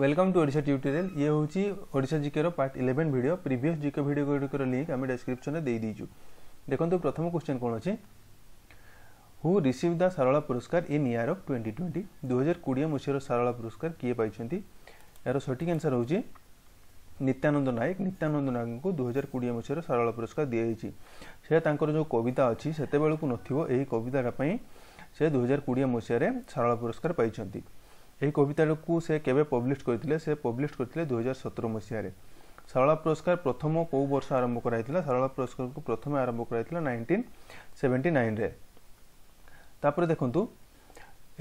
Welcome to Odisha tutorial ইয়ে হচ্ছে ওড়িশা জিকের part eleven video previous GK video গুড়িকর লিঙ্ক আমি ডেসক্রিপশনে দিয়ে দিয়েছু দেখুন প্রথম কোশ্চেন কোণ অছে হু রিসিভ দ্য সারলা পুরস্কার in year of twenty twenty দুই হাজার কোড়িয়ে মশিয়ার সারলা পুরস্কার কিয়ে পাইছেন এর সঠিক আনসার হচ্ছে নিত্যানন্দ নায়ক নিত্যানন্দ নাୟକଙ୍କୁ ଦୁଇ ହଜାର କୋଡ଼ିଏ ମସିହାରେ ସରଳ ପୁରସ୍କାର ଦିଆଯାଇଛି ସେ ତାଙ୍କର ଯେଉଁ କବିତା ଅଛି ସେତେବେଳକୁ ନଥିବ ଏହି କବିତାଟା ପାଇଁ ସେ ଦୁଇ ହଜାର କୋଡ଼ିଏ ମସିହାରେ ସରଳ ପୁରସ୍କାର ପାଇଛନ୍ତି ଏହି କବିତାଟିକୁ ସେ କେବେ ପବ୍ଲିଶ କରିଥିଲେ ସେ ପବ୍ଲିଶ କରିଥିଲେ ଦୁଇହଜାର ସତର ମସିହାରେ ଶାରଳା ପୁରସ୍କାର ପ୍ରଥମ କେଉଁ ବର୍ଷ ଆରମ୍ଭ କରାଯାଇଥିଲା ଶାରଳା ପୁରସ୍କାରକୁ ପ୍ରଥମେ ଆରମ୍ଭ କରାଯାଇଥିଲା ନାଇନଟିନ୍ ସେଭେଣ୍ଟି ନାଇନ୍ରେ ତାପରେ ଦେଖନ୍ତୁ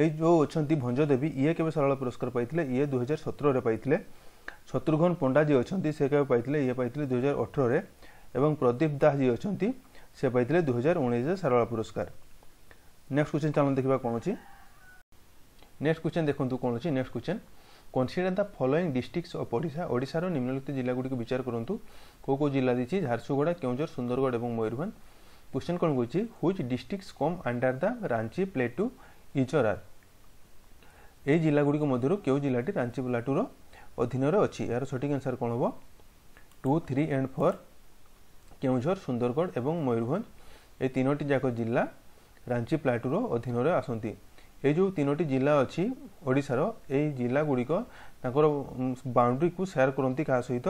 ଏଇ ଯେଉଁ ଅଛନ୍ତି ଭଞ୍ଜ ଦେବୀ ଇଏ କେବେ ଶାରଳା ପୁରସ୍କାର ପାଇଥିଲେ ଇଏ ଦୁଇହଜାର ସତରରେ ପାଇଥିଲେ ଶତ୍ରୁଘ୍ନ ପଣ୍ଡା ଯିଏ ଅଛନ୍ତି ସେ କେବେ ପାଇଥିଲେ ଇଏ ପାଇଥିଲେ ଦୁଇହଜାର ଅଠରରେ ଏବଂ ପ୍ରଦୀପ ଦାସ ଯିଏ ଅଛନ୍ତି ସେ ପାଇଥିଲେ ଦୁଇହଜାର ଉଣେଇଶରେ ଶାରଳା ପୁରସ୍କାର ନେକ୍ସଟ କ୍ୱେଶ୍ଚିନ୍ ଚାଲନ୍ତୁ ଦେଖିବା କ'ଣ ଅଛି নেক্সট କ୍ୱେଶ୍ଚନ୍ ଦେଖନ୍ତୁ କ'ଣ ଅଛି next question consider the following districts of Odisha ওড়িশার নিম্নলিখিত জেলাগুড়ি বিচার করতু কেউ কেউ জেলা দিয়েছি ঝারসুগুড়া কেউঝর সুন্দরগড় এবং ময়ূরভঞ্জ কোশ্চেন কোণ করছি which districts come under the Ranchi plateau ইচর আর এই জেলাগুড়ি মধ্যে কেউ জেলাটি রাঞ্চি প্লাটুর অধীনরে অছি এর সঠিক আনসার কোণ হব two three and four Keonjhar Sundargarh এবং ময়ূরভঞ্জ এই তিনোটি যাক জেলা রাঞ্চি প্লাটুর অধীনরে আসন্তি ଏଇ ଯେଉଁ ତିନୋଟି ଜିଲ୍ଲା ଅଛି ଓଡ଼ିଶାର ଏଇ ଜିଲ୍ଲା ଗୁଡ଼ିକ ତାଙ୍କର ବାଉଣ୍ଡ୍ରିକୁ ସେୟାର କରନ୍ତି କାହା ସହିତ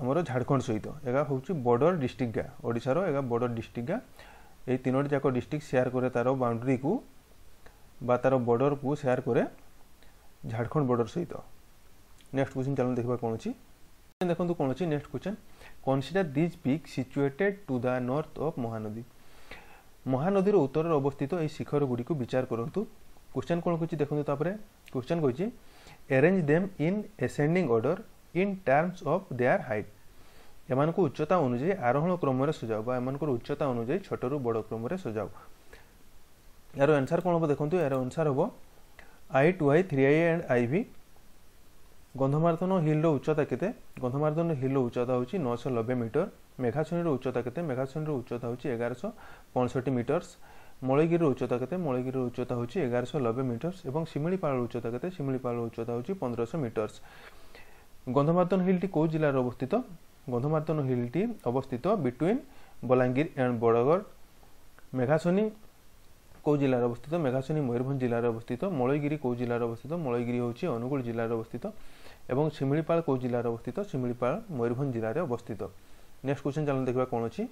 ଆମର ଝାଡ଼ଖଣ୍ଡ ସହିତ ଏହା ହେଉଛି ବର୍ଡ଼ର ଡିଷ୍ଟ୍ରିକ୍ଟା ଓଡ଼ିଶାର ଏହା ବର୍ଡ଼ର ଡିଷ୍ଟ୍ରିକ୍ଟା ଏଇ ତିନୋଟି ଯାକ ଡିଷ୍ଟ୍ରିକ୍ଟ ସେୟାର କରେ ତାର ବାଉଣ୍ଡ୍ରିକୁ বা তার বর্ডরকু সেয়ার করে ঝাড়খণ্ড বর্ডর সহিত নেক্সট কোশ্চিন চালু দেখবা কোণ অছি দেখুন কোণ অছি next question consider these peak situated to the north of Mahanadi ମହାନଦୀର ଉତ୍ତରରେ ଅବସ୍ଥିତ ଏହି ଶିଖରଗୁଡ଼ିକୁ ବିଚାର କରନ୍ତୁ କ୍ୱେଶ୍ଚନ୍ କ'ଣ କହିଛି ଦେଖନ୍ତୁ ତାପରେ କ୍ୱେଶ୍ଚନ୍ କହିଛି arrange them in ascending order in terms of their height ଏମାନଙ୍କୁ ଉଚ୍ଚତା ଅନୁଯାୟୀ ଆରୋହଣ କ୍ରମରେ ସଜାଉ ବା ଏମାନଙ୍କର ଉଚ୍ଚତା ଅନୁଯାୟୀ ଛୋଟରୁ ବଡ଼ କ୍ରମରେ ସଜାଉ ଏହାର ଆନ୍ସାର୍ କ'ଣ ହେବ ଦେଖନ୍ତୁ ଏହାର ଆନ୍ସାର୍ ହେବ I two I three I and I V Gandhamardan ହିଲ୍ର ଉଚ୍ଚତା କେତେ ଗନ୍ଧମାର୍ଦ୍ଧନ ହିଲ୍ର ଉଚ୍ଚତା ହେଉଛି ନଅଶହ ନବେ ମିଟର ମେଘାଶୁଣୀର ଉଚ୍ଚତା କେତେ ମେଘାଶୁଣୀର ଉଚ୍ଚତା ହେଉଛି ଏଗାରଶହ ପଞ୍ଚଷଠି ମିଟର୍ସ ମଳଗିରିର ଉଚ୍ଚତା କେତେ ମଳଗିରିର ଉଚ୍ଚତା ହେଉଛି ଏଗାରଶହ ନବେ ମିଟର୍ସ ଏବଂ ଶିମିଳିପାଳର ଉଚ୍ଚତା କେତେ ଶିମିଳିପାଳର ଉଚ୍ଚତା ହେଉଛି ପନ୍ଦରଶହ ମିଟର୍ସ ଗନ୍ଧମାର୍ଦ୍ଦନ ହିଲ୍ଟି କେଉଁ ଜିଲ୍ଲାରେ ଅବସ୍ଥିତ ଗନ୍ଧମାର୍ଦ୍ଦନ ହିଲ୍ଟି ଅବସ୍ଥିତ ବିଟୁଇନ୍ ବଲାଙ୍ଗୀର ଆଣ୍ଡ ବଡ଼ଗଡ଼ ମେଘାଶୁନୀ କେଉଁ ଜିଲ୍ଲାରେ ଅବସ୍ଥିତ ମେଘାଶୁନୀ ମୟୂରଭଞ୍ଜ ଜିଲ୍ଲାରେ ଅବସ୍ଥିତ ମଳୟଗିରି କେଉଁ ଜିଲ୍ଲାରେ ଅବସ୍ଥିତ ମଳୟଗିରି ହେଉଛି ଅନୁଗୁଳ ଜିଲ୍ଲାରେ ଅବସ୍ଥିତ ଏବଂ ଶିମିଳିପାଳ କେଉଁ ଜିଲ୍ଲାରେ ଅବସ୍ଥିତ ଶିମିଳିପାଳ ମୟୂରଭଞ୍ଜ ଜିଲ୍ଲାରେ ଅବସ୍ଥିତ ନେକ୍ସଟ କ୍ୱେଶ୍ଚନ୍ ଚାଲନ୍ତୁ ଦେଖିବା କ'ଣ ଅଛି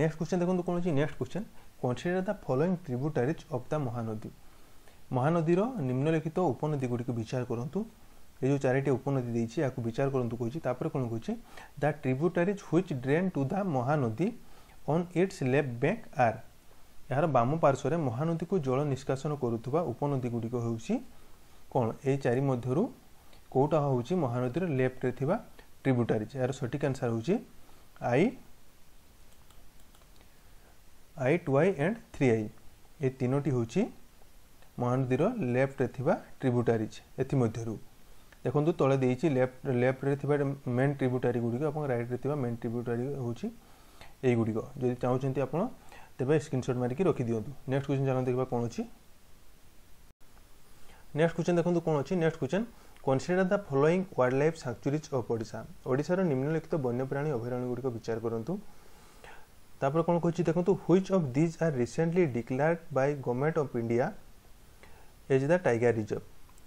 ନେକ୍ସଟ କ୍ୱେଶ୍ଚନ୍ ଦେଖନ୍ତୁ କ'ଣ ଅଛି next question consider the following tributaries of the Mahanadi ମହାନଦୀର ନିମ୍ନଲିଖିତ ଉପନଦୀ ଗୁଡ଼ିକୁ ବିଚାର କରନ୍ତୁ ଏ ଯେଉଁ ଚାରିଟି ଉପନଦୀ ଦେଇଛି ଏହାକୁ ବିଚାର କରନ୍ତୁ କହିଛି ତାପରେ କ'ଣ କହିଛି the tributaries which drain to the Mahanadi on its left bank are ଏହାର ବାମ ପାର୍ଶ୍ୱରେ ମହାନଦୀକୁ ଜଳ ନିଷ୍କାସନ କରୁଥିବା ଉପନଦୀ ଗୁଡ଼ିକ ହେଉଛି କ'ଣ ଏହି ଚାରି ମଧ୍ୟରୁ କେଉଁଟା ହେଉଛି ମହାନଦୀର ଲେଫ୍ଟରେ ଥିବା ଟ୍ରିବ୍ୟୁଟାରିଜ୍ ଏହାର ସଠିକ୍ ଆନ୍ସର୍ ହେଉଛି i i 2i and 3i এই তিনোটি হচ্ছে মহানদীর লেফটে থাকা ট্রিব্যুটারিজ এমধ্যু দেখুন তলে দিয়েছি লেফট লেফটে থাকা মেন ট্রিব্যুটারি গুড়ি এবং রাইটে থাকা মেন ট্রিব্যুটারি হচ্ছে এইগুড়ি যদি চাহুমান আপনার তেবে স্ক্রিনশট মারিকি রখি দিও নেক্সট কোশ্চেন জানা দেখবা কোণ অছি নেক্সট কোশ্চেন দেখুন কোণ অছি next question consider the following wildlife sanctuaries of Odisha ଓଡ଼ିଶାର ନିମ୍ନଲିଖିତ ବନ୍ୟପ୍ରାଣୀ ଅଭୟାରଣ୍ୟ ଗୁଡ଼ିକ ବିଚାର କରନ୍ତୁ ତାପରେ କ'ଣ କହୁଛି ଦେଖନ୍ତୁ which of these are recently declared by government of India as the tiger reserve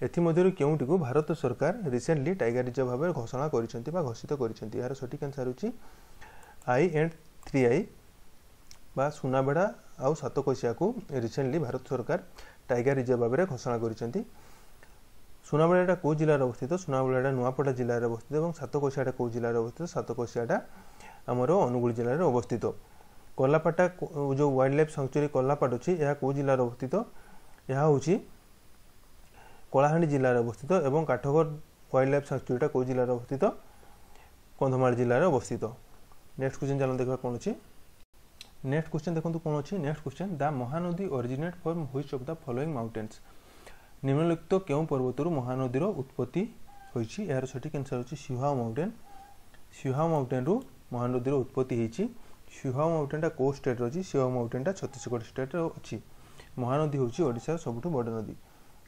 ଏଥିମଧ୍ୟରୁ କେଉଁଟିକୁ ଭାରତ ସରକାର ରିସେଣ୍ଟଲି ଟାଇଗର ରିଜର୍ଭ ଭାବରେ ଘୋଷଣା କରିଛନ୍ତି ବା ଘୋଷିତ କରିଛନ୍ତି ଏହାର ସଠିକ୍ ଆନ୍ସର୍ ହେଉଛି ଆଇ ଏଣ୍ଡ ଥ୍ରୀ ଆଇ ବା ସୁନାବେଡ଼ା ଆଉ ସାତକୋଶିଆକୁ ରିସେଣ୍ଟଲି ଭାରତ ସରକାର ଟାଇଗର ରିଜର୍ଭ ଭାବରେ ଘୋଷଣା କରିଛନ୍ତି ସୁନାବେଡ଼ାଟା କେଉଁ ଜିଲ୍ଲାରେ ଅବସ୍ଥିତ ସୁନାବେଡ଼ାଟା ନୂଆପଡ଼ା ଜିଲ୍ଲାରେ ଅବସ୍ଥିତ ଏବଂ ସାତକୋଶିଆଟା କେଉଁ ଜିଲ୍ଲାରେ ଅବସ୍ଥିତ ସାତକୋଶିଆଟା ଆମର ଅନୁଗୁଳ ଜିଲ୍ଲାରେ ଅବସ୍ଥିତ କଲାପାଟା ଯେଉଁ ୱାଇଲ୍ଡ ଲାଇଫ୍ ସାଙ୍କ୍ଚୁଆରୀ କଲାପାଟ ଅଛି ଏହା କେଉଁ ଜିଲ୍ଲାରେ ଅବସ୍ଥିତ ଏହା ହେଉଛି କଳାହାଣ୍ଡି ଜିଲ୍ଲାରେ ଅବସ୍ଥିତ ଏବଂ କାଠଗଡ଼ ୱାଇଲ୍ଡ ଲାଇଫ୍ ସାଙ୍କ୍ଚୁଆରୀଟା କେଉଁ ଜିଲ୍ଲାରେ ଅବସ୍ଥିତ କନ୍ଧମାଳ ଜିଲ୍ଲାରେ ଅବସ୍ଥିତ ନେକ୍ସଟ କ୍ୱେଶ୍ଚନ୍ ଚାଲନ୍ତୁ ଦେଖିବା କ'ଣ ଅଛି ନେକ୍ସଟ କ୍ୱେଶ୍ଚନ୍ ଦେଖନ୍ତୁ କ'ଣ ଅଛି next question the Mahanadi originate from which of the following mountains ନିମ୍ନଲିଖିତ କେଉଁ ପର୍ବତରୁ ମହାନଦୀର ଉତ୍ପତ୍ତି ହୋଇଛି ଏହାର ସଠିକ୍ ଆନ୍ସର୍ ହେଉଛି ସିହା ମାଉଣ୍ଟେନ୍ ସିହା ମାଉଣ୍ଟେନ୍ରୁ ମହାନଦୀର ଉତ୍ପତ୍ତି ହେଇଛି ସିହା ମାଉଣ୍ଟେନ୍ଟା କେଉଁ ଷ୍ଟେଟ୍ରେ ଅଛି ସିହା ମାଉଣ୍ଟେନ୍ଟା ଛତିଶଗଡ଼ ଷ୍ଟେଟ୍ରେ ଅଛି ମହାନଦୀ ହେଉଛି ଓଡ଼ିଶାର ସବୁଠୁ ବଡ଼ ନଦୀ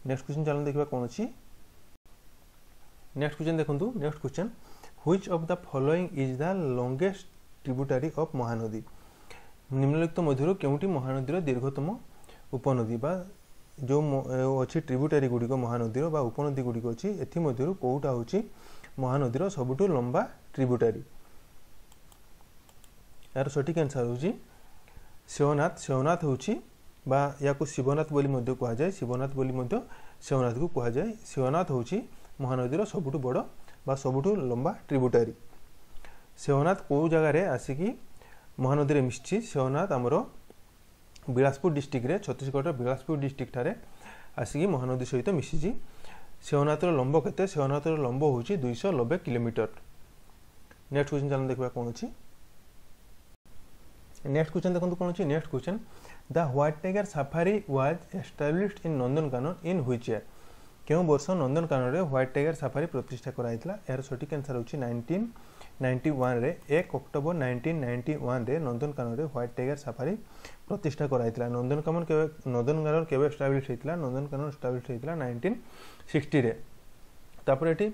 ନେକ୍ସଟ କ୍ୱେଶ୍ଚନ୍ ଚାଲନ୍ତୁ ଦେଖିବା କ'ଣ ଅଛି ନେକ୍ସଟ କ୍ୱେଶ୍ଚନ୍ ଦେଖନ୍ତୁ next question which of the following is the longest tributary of Mahanadi নিম্নলিখিত মধ্যে কেউটি মহানদীর দীর্ঘতম উপনদী বা ଯେଉଁ ଅଛି ଟ୍ରିବ୍ୟୁଟାରୀ ଗୁଡ଼ିକ ମହାନଦୀର ବା ଉପନଦୀ ଗୁଡ଼ିକ ଅଛି ଏଥିମଧ୍ୟରୁ କେଉଁଟା ହେଉଛି ମହାନଦୀର ସବୁଠୁ ଲମ୍ବା ଟ୍ରିବ୍ୟୁଟାରୀ ଏହାର ସଠିକ୍ ଆନ୍ସର୍ ହେଉଛି ଶିବନାଥ ଶିବନାଥ ହେଉଛି ବା ୟାକୁ ଶିବନାଥ ବୋଲି ମଧ୍ୟ କୁହାଯାଏ ଶିବନାଥ ବୋଲି ମଧ୍ୟ ଶିବନାଥକୁ କୁହାଯାଏ ଶିବନାଥ ହେଉଛି ମହାନଦୀର ସବୁଠୁ ବଡ଼ ବା ସବୁଠୁ ଲମ୍ବା ଟ୍ରିବ୍ୟୁଟାରୀ ଶିବନାଥ କେଉଁ ଜାଗାରେ ଆସିକି ମହାନଦୀରେ ମିଶିଛି ଶିବନାଥ ଆମର ବିଳାସପୁର ଡିଷ୍ଟ୍ରିକ୍ଟରେ ଛତିଶଗଡ଼ର ବିଳାସପୁର ଡିଷ୍ଟ୍ରିକ୍ଟଠାରେ ଆସିକି ମହାନଦୀ ସହିତ ମିଶିଛି ସେହନାଥର ଲମ୍ବ କେତେ ସେହନାଥର ଲମ୍ବ ହେଉଛି ଦୁଇଶହ ନବେ କିଲୋମିଟର ନେକ୍ସଟ କ୍ୱେଶ୍ଚନ୍ ଚାଲନ୍ତୁ ଦେଖିବା କ'ଣ ଅଛି ନେକ୍ସଟ କ୍ୱେଶ୍ଚନ୍ ଦେଖନ୍ତୁ କ'ଣ ଅଛି next question the white tiger safari was established in Nandankanan in which year କେଉଁ ବର୍ଷ ନନ୍ଦନକାନନରେ ହ୍ୱାଇଟ୍ ଟାଇଗର ସାଫାରି ପ୍ରତିଷ୍ଠା କରାଯାଇଥିଲା ଏହାର ସଠିକ୍ ଆନ୍ସର୍ ହେଉଛି ନାଇନଟିନ୍ ନାଇଣ୍ଟି ୱାନ୍ରେ ଏକ ଅକ୍ଟୋବର ନାଇନଟିନ୍ ନାଇଣ୍ଟି ୱାନ୍ରେ ନନ୍ଦନକାନନରେ ହ୍ୱାଇଟ୍ ଟାଇଗର ସାଫାରି ପ୍ରତିଷ୍ଠା କରାଯାଇଥିଲା ନନ୍ଦନକାନନ କେବେ ନନ୍ଦନକାନନ କେବେ ଏଷ୍ଟାବ୍ଲିଶ୍ ହୋଇଥିଲା ନନ୍ଦନକାନନ ଏଷ୍ଟାବ୍ଲିଶ୍ ହୋଇଥିଲା ନାଇନଟିନ୍ ସିକ୍ସଟିରେ ତାପରେ ଏଠି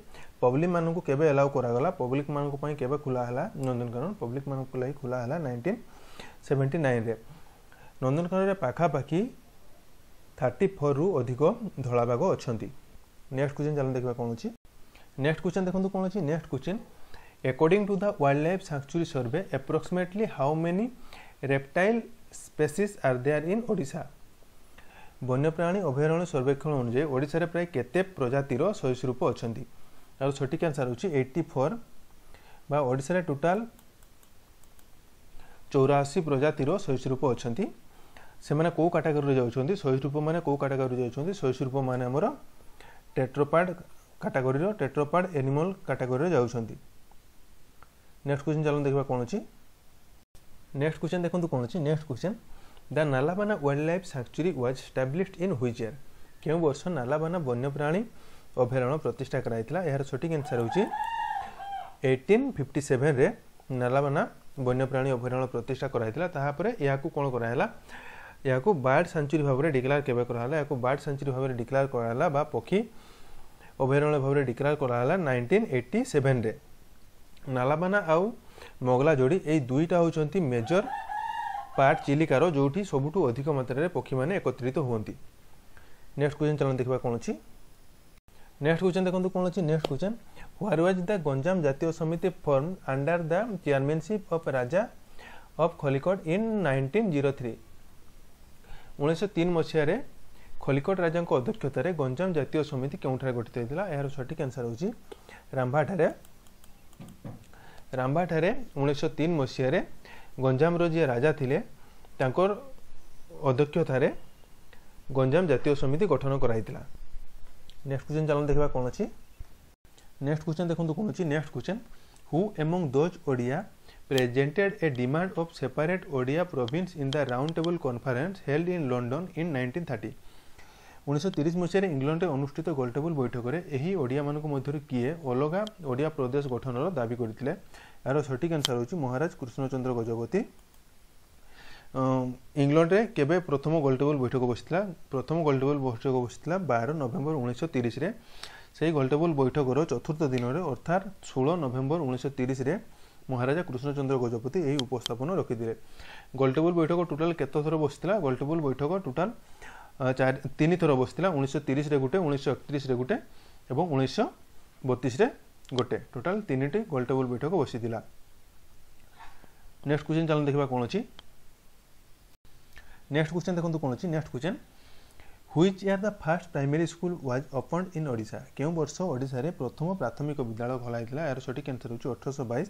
ପବ୍ଲିକ୍ ମାନଙ୍କୁ କେବେ ଏଲାଉ କରାଗଲା ପବ୍ଲିକ୍ ମାନଙ୍କ ପାଇଁ କେବେ ଖୋଲା ହେଲା ନନ୍ଦନକାନନ ପବ୍ଲିକ୍ ମାନଙ୍କ ଲାଗି ଖୋଲା ହେଲା ନାଇନଟିନ୍ ସେଭେଣ୍ଟି ନାଇନ୍ରେ ନନ୍ଦନକାନନରେ ପାଖାପାଖି থার্টি ফোরু অধিক ধଳାবাঘ অনেক নেক্সট কোশ্চিন চাল দেখা কোণ অছি নেক্সট কোশ্চিন দেখুন কোণ অছি next question according to the wildlife sanctuary survey approximately how many reptile species are there in Odisha বন্যপ্রাণী অভয়ারণ্য সর্বেক্ষণ অনুযায়ী ওড়িশার প্রায় কেতে প্রজাতির সরীসৃপ অনেক আর সঠিক আনসার হচ্ছে এইটি ফোর বা ওড়িশার টোটাল চৌরাশি প্রজাতির সরীসৃপ অনেক ସେମାନେ କେଉଁ କାଟାଗୋରୀରେ ଯାଉଛନ୍ତି ସରୀସୃପମାନେ କେଉଁ କାଟାଗୋରୀରେ ଯାଉଛନ୍ତି ସରୀସୃପମାନେ ଆମର ଟେଟ୍ରୋପାଡ଼ କାଟାଗୋରୀର ଟେଟ୍ରୋପାଡ଼ ଏନିମଲ୍ କାଟାଗୋରିରେ ଯାଉଛନ୍ତି ନେକ୍ସଟ କ୍ୱେଶ୍ଚନ୍ ଚାଲନ୍ତୁ ଦେଖିବା କ'ଣ ଅଛି ନେକ୍ସଟ କ୍ୱେଶ୍ଚନ୍ ଦେଖନ୍ତୁ କ'ଣ ଅଛି next question the Nalabana wildlife sanctuary was established in which କେଉଁ ବର୍ଷ ନାଲାବାନା ବନ୍ୟପ୍ରାଣୀ ଅଭୟାରଣ୍ୟ ପ୍ରତିଷ୍ଠା କରାଯାଇଥିଲା ଏହାର ସଠିକ୍ ଆନ୍ସର୍ ହେଉଛି ଏଇଟିନ୍ ଫିଫ୍ଟି ସେଭେନ୍ରେ ନାଲାବାନା ବନ୍ୟପ୍ରାଣୀ ଅଭୟାରଣ୍ୟ ପ୍ରତିଷ୍ଠା କରାଯାଇଥିଲା ତାହାପରେ ଏହାକୁ କ'ଣ କରାହେଲା ଏହାକୁ ବାର୍ଡ଼ ସେଞ୍ଚୁରୀ ଭାବରେ ଡିକ୍ଲାର କେବେ କରାହେଲା ଏହାକୁ ବାର୍ଡ଼ ସେଞ୍ଚୁରୀ ଭାବରେ ଡିକ୍ଲାର କରାହେଲା ବା ପକ୍ଷୀ ଅଭୟାରଣ୍ୟ ଭାବରେ ଡିକ୍ଲାର କରାହେଲା ନାଇଣ୍ଟିନ୍ ଏଇଟି ସେଭେନରେ ନାଲାବାନା ଆଉ ମଗଲା ଯୋଡ଼ି ଏଇ ଦୁଇଟା ହେଉଛନ୍ତି ମେଜର ପାର୍ଟ ଚିଲିକାର ଯେଉଁଠି ସବୁଠୁ ଅଧିକ ମାତ୍ରାରେ ପକ୍ଷୀମାନେ ଏକତ୍ରିତ ହୁଅନ୍ତି ନେକ୍ସଟ କ୍ୱେଶ୍ଚନ୍ ଚାଲନ୍ତୁ ଦେଖିବା କ'ଣ ଅଛି ନେକ୍ସଟ କ୍ୱେଶ୍ଚନ୍ ଦେଖନ୍ତୁ କ'ଣ ଅଛି next question where was the Ganjam Jatiya Samiti form under the chairmanship of Raja of Khallikot in nineteen zero three ଉଣେଇଶହ ତିନି ମସିହାରେ ଖଲିକଟ ରାଜାଙ୍କ ଅଧ୍ୟକ୍ଷତାରେ ଗଞ୍ଜାମ ଜାତୀୟ ସମିତି କେଉଁଠାରେ ଗଠିତ ହୋଇଥିଲା ଏହାର ସଠିକ୍ ଆନ୍ସର୍ ହେଉଛି ରାମ୍ଭାଠାରେ ରାମ୍ଭାଠାରେ ଉଣେଇଶହ ତିନି ମସିହାରେ ଗଞ୍ଜାମର ଯିଏ ରାଜା ଥିଲେ ତାଙ୍କର ଅଧ୍ୟକ୍ଷତାରେ ଗଞ୍ଜାମ ଜାତୀୟ ସମିତି ଗଠନ କରାଯାଇଥିଲା ନେକ୍ସଟ କ୍ୱେଶ୍ଚନ୍ ଚାଲନ୍ତୁ ଦେଖିବା କ'ଣ ଅଛି ନେକ୍ସଟ କ୍ୱେଶ୍ଚନ୍ ଦେଖନ୍ତୁ କ'ଣ ଅଛି next question who among those Odia presented a demand of separate Odia province in the Roundtable Conference held in London in 1930. ଉଣେଇଶହ ତିରିଶ ମସିହାରେ ଇଂଲଣ୍ଡରେ ଅନୁଷ୍ଠିତ ଗୋଲଟେବୁଲ ବୈଠକରେ ଏହି ଓଡ଼ିଆମାନଙ୍କ ମଧ୍ୟରୁ କିଏ ଅଲଗା ଓଡ଼ିଆ ପ୍ରଦେଶ ଗଠନର ଦାବି କରିଥିଲେ ଏହାର ସଠିକ୍ ଆନ୍ସର ହେଉଛି ମହାରାଜ କୃଷ୍ଣଚନ୍ଦ୍ର ଗଜପତି ଇଂଲଣ୍ଡରେ କେବେ ପ୍ରଥମ ଗୋଲଟେବୁଲ ବୈଠକ ବସିଥିଲା ପ୍ରଥମ ଗୋଲଟେବୁଲ ବୈଠକ ବସିଥିଲା ବାର ନଭେମ୍ବର ଉଣେଇଶହ ତିରିଶରେ ସେହି ଗୋଲଟେବୁଲ ବୈଠକର ଚତୁର୍ଥ ଦିନରେ ଅର୍ଥାତ୍ ଷୋହଳ ନଭେମ୍ବର ଉଣେଇଶହ ତିରିଶରେ ମହାରାଜା କୃଷ୍ଣଚନ୍ଦ୍ର ଗଜପତି ଏହି ଉପସ୍ଥାପନ ରଖିଥିଲେ ଗୋଲଟେବୁଲ ବୈଠକ ଟୋଟାଲ କେତେଥର ବସିଥିଲା ଗୋଲଟେବୁଲ ବୈଠକ ଟୋଟାଲ ଚାରି ତିନିଥର ବସିଥିଲା ଉଣେଇଶହ ତିରିଶରେ ଗୋଟେ ଉଣେଇଶହ ଏକତିରିଶରେ ଗୋଟେ ଏବଂ ଉଣେଇଶହ ବତିଶରେ ଗୋଟେ ଟୋଟାଲ ତିନିଟି ଗୋଲଟେବୁଲ ବୈଠକ ବସିଥିଲା ନେକ୍ସଟ କ୍ୱେଶ୍ଚିନ୍ ଚାଲନ୍ତୁ ଦେଖିବା କ'ଣ ଅଛି ନେକ୍ସଟ କ୍ୱେଶ୍ଚିନ୍ ଦେଖନ୍ତୁ କ'ଣ ଅଛି next question which year the first primary school was open in Odisha କେଉଁ ବର୍ଷ ଓଡ଼ିଶାରେ ପ୍ରଥମ ପ୍ରାଥମିକ ବିଦ୍ୟାଳୟ ଖୋଲା ହେଇଥିଲା ଏହାର ସଠିକ୍ ଆନ୍ସର୍ ହେଉଛି ଅଠରଶହ ବାଇଶ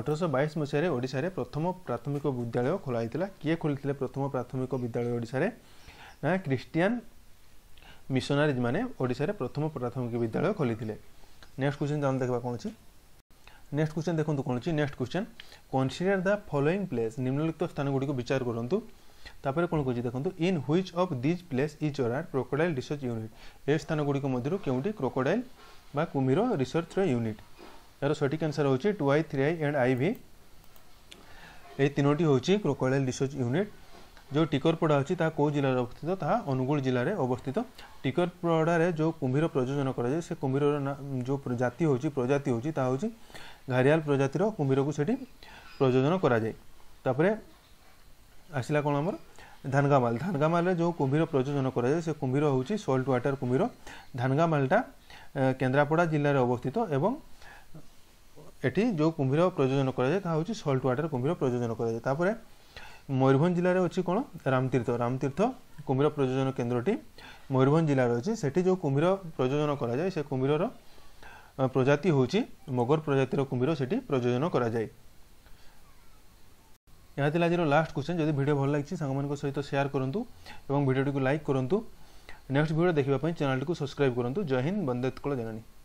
ଅଠରଶହ ବାଇଶ ମସିହାରେ ଓଡ଼ିଶାରେ ପ୍ରଥମ ପ୍ରାଥମିକ ବିଦ୍ୟାଳୟ ଖୋଲା ହେଇଥିଲା କିଏ ଖୋଲିଥିଲେ ପ୍ରଥମ ପ୍ରାଥମିକ ବିଦ୍ୟାଳୟ ଓଡ଼ିଶାରେ ନା ଖ୍ରୀଷ୍ଟିଆନ ମିଶନାରୀଜମାନେ ଓଡ଼ିଶାରେ ପ୍ରଥମ ପ୍ରାଥମିକ ବିଦ୍ୟାଳୟ ଖୋଲିଥିଲେ ନେକ୍ସଟ କ୍ୱେଶ୍ଚନ୍ ଜାଣ ଦେଖିବା କ'ଣ ଅଛି ନେକ୍ସଟ କ୍ୱେଶ୍ଚନ୍ ଦେଖନ୍ତୁ କ'ଣ ଅଛି next question consider the following place ନିମ୍ନଲିଖିତ ସ୍ଥାନଗୁଡ଼ିକୁ ବିଚାର କରନ୍ତୁ ତାପରେ କ'ଣ କହୁଛି ଦେଖନ୍ତୁ in which of these place is or are crocodile research unit ଏ ସ୍ଥାନଗୁଡ଼ିକ ମଧ୍ୟରୁ କେଉଁଠି କ୍ରୋକୋଡାଇଲ୍ ବା କୁମ୍ଭୀର ରିସର୍ଚ୍ଚର ୟୁନିଟ୍ ଏହାର ସଠିକ୍ ଆନ୍ସର୍ ହେଉଛି two I three I and I V ଏହି ତିନୋଟି ହେଉଛି କ୍ରୋକୋଡାଇଲ୍ ରିସର୍ଚ୍ଚ ୟୁନିଟ୍ ଯେଉଁ ଟିକରପଡ଼ା ଅଛି ତାହା କେଉଁ ଜିଲ୍ଲାରେ ଅବସ୍ଥିତ ତାହା ଅନୁଗୁଳ ଜିଲ୍ଲାରେ ଅବସ୍ଥିତ ଟିକରପଡ଼ାରେ ଯେଉଁ କୁମ୍ଭୀର ପ୍ରଯୋଜନ କରାଯାଏ ସେ କୁମ୍ଭୀରର ଯେଉଁ ଜାତି ହେଉଛି ପ୍ରଜାତି ହେଉଛି ତାହା ହେଉଛି ଘାରିଆଲ ପ୍ରଜାତିର କୁମ୍ଭୀରକୁ ସେଠି ପ୍ରଯୋଜନ କରାଯାଏ ତାପରେ ଆସିଲା କ'ଣ ଆମର ଧାନଗାମାଲ ଧାନଗାମାଲରେ ଯେଉଁ କୁମ୍ଭୀର ପ୍ରଯୋଜନ କରାଯାଏ ସେ କୁମ୍ଭୀର ହେଉଛି ସଲ୍ଟ ୱାଟର କୁମ୍ଭୀର ଧାନଗାମାଲଟା କେନ୍ଦ୍ରାପଡ଼ା ଜିଲ୍ଲାରେ ଅବସ୍ଥିତ ଏବଂ ଏଠି ଯେଉଁ କୁମ୍ଭୀର ପ୍ରଯୋଜନ କରାଯାଏ ତାହା ହେଉଛି ସଲ୍ଟ ୱାଟର କୁମ୍ଭୀର ପ୍ରଯୋଜନ କରାଯାଏ ତାପରେ ମୟୂରଭଞ୍ଜ ଜିଲ୍ଲାରେ ଅଛି କ'ଣ ରାମତୀର୍ଥ ରାମତୀର୍ଥ କୁମ୍ଭୀର ପ୍ରଯୋଜନ କେନ୍ଦ୍ରଟି ମୟୂରଭଞ୍ଜ ଜିଲ୍ଲାରେ ଅଛି ସେଠି ଯେଉଁ କୁମ୍ଭୀର ପ୍ରଯୋଜନ କରାଯାଏ ସେ କୁମ୍ଭୀରର ପ୍ରଜାତି ହେଉଛି ମଗର ପ୍ରଜାତିର କୁମ୍ଭୀର ସେଠି ପ୍ରଯୋଜନ କରାଯାଏ यहाँ आज लास्ट क्वेस्चन जति भिडियो भाग्छ साना भिडियो ल्याइक गरु नस्ट भिडियो देख्नु च्यानल सब्सक्रब्नु जय हिन्द बन्देतकल जननीी